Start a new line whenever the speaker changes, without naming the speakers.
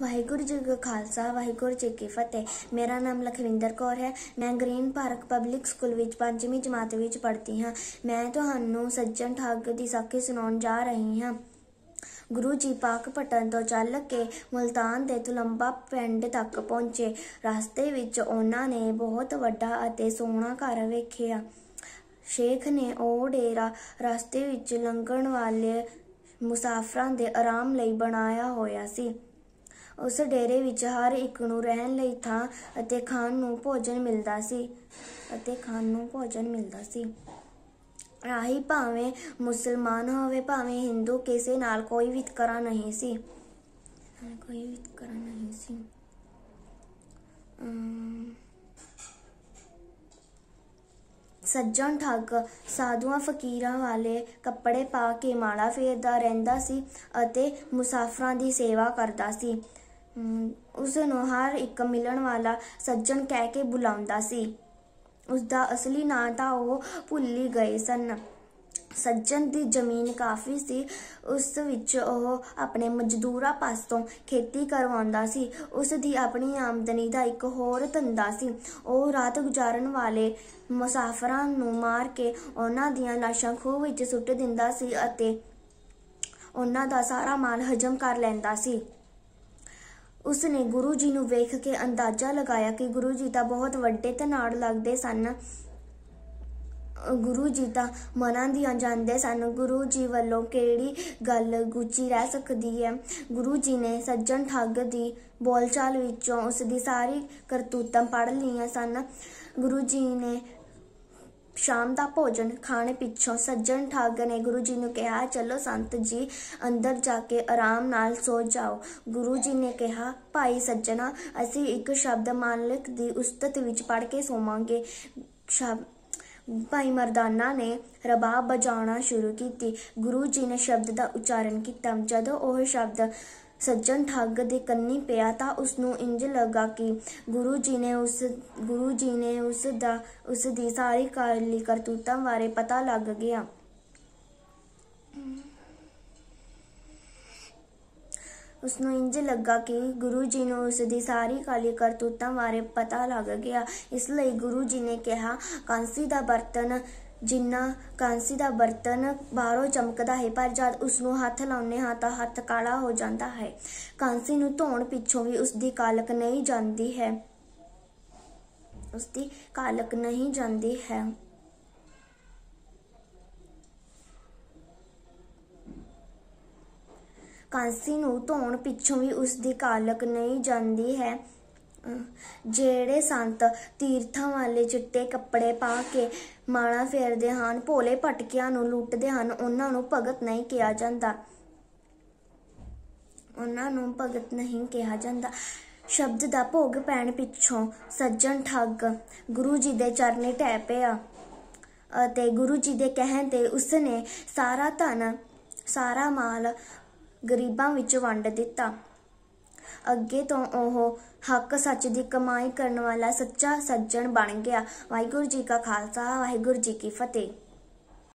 ਵਾਹਿਗੁਰੂ ਜੀ ਕਾ ਖਾਲਸਾ ਵਾਹਿਗੁਰੂ ਜੀ ਕੀ ਫਤਿਹ ਮੇਰਾ ਨਾਮ ਲਖਵਿੰਦਰ ਕੌਰ ਹੈ ਮੈਂ ਗ੍ਰੀਨ ਪਾਰਕ ਪਬਲਿਕ ਸਕੂਲ ਵਿੱਚ ਪੰਜਵੀਂ ਜਮਾਤ ਵਿੱਚ ਪੜ੍ਹਦੀ ਹਾਂ ਮੈਂ ਤੁਹਾਨੂੰ ਸੱਜਣ ਠੱਗ ਦੀ ਸਾਖੀ ਸੁਣਾਉਣ ਜਾ ਰਹੀ ਹਾਂ ਗੁਰੂ ਜੀ ਪਾਕ ਪਟਨ ਤੋਂ ਚੱਲ ਕੇ ਮਲਤਾਨ ਦੇ ਤੁਲੰਬਾ ਪਿੰਡ ਤੱਕ ਪਹੁੰਚੇ ਰਸਤੇ ਵਿੱਚ ਉਹਨਾਂ ਨੇ ਬਹੁਤ ਵੱਡਾ ਅਤੇ ਸੋਹਣਾ ਘਰ ਵੇਖਿਆ ਸ਼ੇਖ ਨੇ ਉਹ ਡੇਰਾ ਰਸਤੇ ਵਿੱਚ ਲੰਘਣ ਵਾਲੇ ਮੁਸਾਫਰਾਂ ਦੇ ਆਰਾਮ ਲਈ ਬਣਾਇਆ ਹੋਇਆ ਸੀ ਉਸ ਡੇਰੇ ਵਿੱਚ ਹਰ ਇੱਕ ਨੂੰ ਰਹਿਣ ਲਈ ਥਾਂ ਅਤੇ ਖਾਣ ਨੂੰ ਭੋਜਨ ਮਿਲਦਾ ਸੀ ਅਤੇ ਖਾਣ ਨੂੰ ਭੋਜਨ ਮਿਲਦਾ ਸੀ ਰਾਹੀ ਭਾਵੇਂ ਮੁਸਲਮਾਨ ਹੋਵੇ ਭਾਵੇਂ ਹਿੰਦੂ ਕਿਸੇ ਨਾਲ ਕੋਈ ਵਿਤਕਰਾ ਨਹੀਂ ਸੀ ਕੋਈ ਵਿਤਕਰਾ ਨਹੀਂ ਸੀ ਸੱਜਣ ਠੱਗ ਸਾਧੂਆਂ ਫਕੀਰਾਂ ਵਾਲੇ ਕੱਪੜੇ ਪਾ ਕੇ ਮਾਲਾ ਫੇਰਦਾ ਰਹਿੰਦਾ ਸੀ ਅਤੇ ਮੁਸਾਫਰਾਂ ਦੀ ਸੇਵਾ ਕਰਦਾ ਸੀ ਉਸ ਨੂੰ ਹਰ ਇੱਕ ਮਿਲਣ ਵਾਲਾ ਸੱਜਣ ਕਹਿ ਕੇ ਬੁਲਾਉਂਦਾ ਸੀ ਉਸ ਦਾ ਅਸਲੀ ਨਾਂ ਤਾਂ ਉਹ ਭੁੱਲ ਹੀ ਗਏ ਸਨ ਸੱਜਣ ਦੀ ਜ਼ਮੀਨ ਕਾਫੀ ਸੀ ਉਸ ਵਿੱਚ ਉਹ ਆਪਣੇ ਮਜ਼ਦੂਰਾਂ ਪਾਸੋਂ ਖੇਤੀ ਕਰਵਾਉਂਦਾ ਸੀ ਉਸ ਦੀ ਆਪਣੀ ਆਮਦਨੀ ਦਾ ਇੱਕ ਹੋਰ ਧੰਦਾ ਸੀ ਉਹ ਰਾਤ ਗੁਜ਼ਾਰਨ ਵਾਲੇ ਮੁਸਾਫਰਾਂ ਨੂੰ ਮਾਰ ਕੇ ਉਹਨਾਂ ਦੀਆਂ ਲਾਸ਼ਾਂ ਖੂਹ ਵਿੱਚ ਸੁੱਟ ਦਿੰਦਾ ਸੀ ਅਤੇ ਉਹਨਾਂ ਦਾ ਸਾਰਾ ਮਾਲ ਹਜਮ ਕਰ ਲੈਂਦਾ ਸੀ ਉਸ ਨੇ ਗੁਰੂ ਜੀ ਨੂੰ ਵੇਖ ਕੇ ਅੰਦਾਜ਼ਾ ਲਗਾਇਆ ਕਿ ਗੁਰੂ ਜੀ ਤਾਂ ਬਹੁਤ ਵੱਡੇ ਤਨਾੜ ਲੱਗਦੇ ਸਨ ਗੁਰੂ ਜੀ ਤਾਂ ਮਨਾਂ ਦੀਆਂ ਜਾਂਦੇ ਸਨ ਗੁਰੂ ਜੀ ਵੱਲੋਂ ਕਿਹੜੀ ਗੱਲ ਗੁੱਚੀ ਰਹਿ ਸਕਦੀ ਹੈ ਗੁਰੂ ਜੀ ਨੇ ਸੱਜਣ ਠੱਗ ਦੀ ਬੋਲਚਾਲ ਵਿੱਚੋਂ ਉਸ ਦੀ ਸਾਰੀ ਕਰਤੂਤਾਂ ਪੜ ਲਈਆਂ ਸਨ ਗੁਰੂ ਜੀ ਨੇ ਸ਼ਾਮ ਦਾ ਭੋਜਨ ਖਾਣੇ ਪਿੱਛੋਂ ਸੱਜਣ ਠੱਗ ਨੇ ਗੁਰੂ ਜੀ ਨੂੰ ਕਿਹਾ ਚਲੋ ਸੰਤ ਜੀ ਅੰਦਰ ਜਾ ਕੇ ਆਰਾਮ ਨਾਲ ਸੋ ਜਾਓ ਗੁਰੂ ਜੀ ਨੇ ਕਿਹਾ ਭਾਈ ਸੱਜਣਾ ਅਸੀਂ ਇੱਕ ਸ਼ਬਦ ਮਾਲਕ ਦੀ ਉਸਤਤ ਵਿੱਚ ਪੜ ਕੇ ਸੋਵਾਂਗੇ ਸ਼ਬਦ ਭਾਈ ਮਰਦਾਨਾ ਨੇ ਰਬਾਬ ਬਜਾਉਣਾ ਸ਼ੁਰੂ ਕੀਤੀ ਗੁਰੂ ਜੀ ਨੇ ਸ਼ਬਦ ਦਾ ਉਚਾਰਨ ਕੀਤਾ ਜਦੋਂ ਉਹ ਸ਼ਬਦ ਸੱਜਣ ਠੱਗ ਦੇ ਕੰਨੀ ਪਿਆ ਤਾਂ ਉਸ ਨੂੰ ਇੰਜ ਲੱਗਾ ਕਿ ਗੁਰੂ ਜੀ ਨੇ ਉਸ ਗੁਰੂ ਜੀ ਨੇ ਉਸ ਦਾ ਉਸ ਦੀ ਸਾਰੀ ਕਾਰਲੀ ਕਰਤੂਤਾਂ ਬਾਰੇ ਪਤਾ ਲੱਗ ਗਿਆ ਉਸ ਨੂੰ ਇੰਜ ਲੱਗਾ ਕਿ ਗੁਰੂ ਜੀ ਨੂੰ ਉਸ ਦੀ ਸਾਰੀ ਕਾਲੀ ਕਰਤੂਤਾਂ ਬਾਰੇ ਪਤਾ ਲੱਗ ਗਿਆ ਇਸ ਲਈ ਗੁਰੂ ਜੀ ਨੇ ਕਿਹਾ ਕਾਂਸੀ ਦਾ ਬਰਤਨ ਜਿੰਨਾ ਕਾਂਸੀ ਦਾ ਬਰਤਨ ਬਾਹਰੋਂ ਚਮਕਦਾ ਹੈ ਪਰ ਜਦ ਉਸ ਨੂੰ ਹੱਥ ਲਾਉਨੇ ਹਾਂ ਤਾਂ ਹੱਥ ਕਾਲਾ ਹੋ ਜਾਂਦਾ ਹੈ ਕਾਂਸੀ ਨੂੰ ਧੋਣ ਪਿੱਛੋਂ ਵੀ ਉਸ ਦੀ ਕਾਲਕ ਨਹੀਂ ਜਾਂਦੀ ਹੈ ਉਸ ਦੀ ਕਾਲਕ ਨਹੀਂ ਜਾਂਦੀ ਹੈ ਕਾਂਸੀ ਨੂੰ ਧੋਣ ਪਿੱਛੋਂ ਵੀ ਉਸ ਦੀ ਕਾਲਕ ਨਹੀਂ ਜਾਂਦੀ ਹੈ ਜਿਹੜੇ ਸੰਤ ਤੀਰਥਾਂ ਵਾਲੇ ਚਿੱਟੇ ਕੱਪੜੇ ਪਾ ਕੇ ਮਾਲਾ ਫੇਰਦੇ ਹਨ ਭੋਲੇ ਪਟਕਿਆਂ ਨੂੰ ਲੁੱਟਦੇ ਹਨ ਉਹਨਾਂ ਨੂੰ ਭਗਤ ਨਹੀਂ ਕਿਹਾ ਜਾਂਦਾ ਉਹਨਾਂ ਨੂੰ ਭਗਤ ਨਹੀਂ ਕਿਹਾ ਜਾਂਦਾ ਸ਼ਬਦ ਦਾ ਭੋਗ ਪੈਣ ਪਿੱਛੋਂ ਸੱਜਣ ਠੱਗ ਗੁਰੂ ਜੀ ਦੇ ਚਰਨੀ ਟੈ ਪਿਆ ਅਤੇ ਗੁਰੂ ਜੀ ਦੇ ਕਹਿਣ ਤੇ ਉਸਨੇ ਸਾਰਾ ਧਨ ਸਾਰਾ ਮਾਲ ਗਰੀਬਾਂ ਵਿੱਚ ਵੰਡ ਦਿੱਤਾ ਅੱਗੇ ਤੋਂ ਉਹ ਹੱਕ ਸੱਚ ਦੀ ਕਮਾਈ ਕਰਨ ਵਾਲਾ ਸੱਚਾ ਸੱਜਣ ਬਣ ਗਿਆ ਵਾਹਿਗੁਰੂ ਜੀ ਕਾ ਖਾਲਸਾ ਵਾਹਿਗੁਰੂ ਜੀ ਕੀ ਫਤਿਹ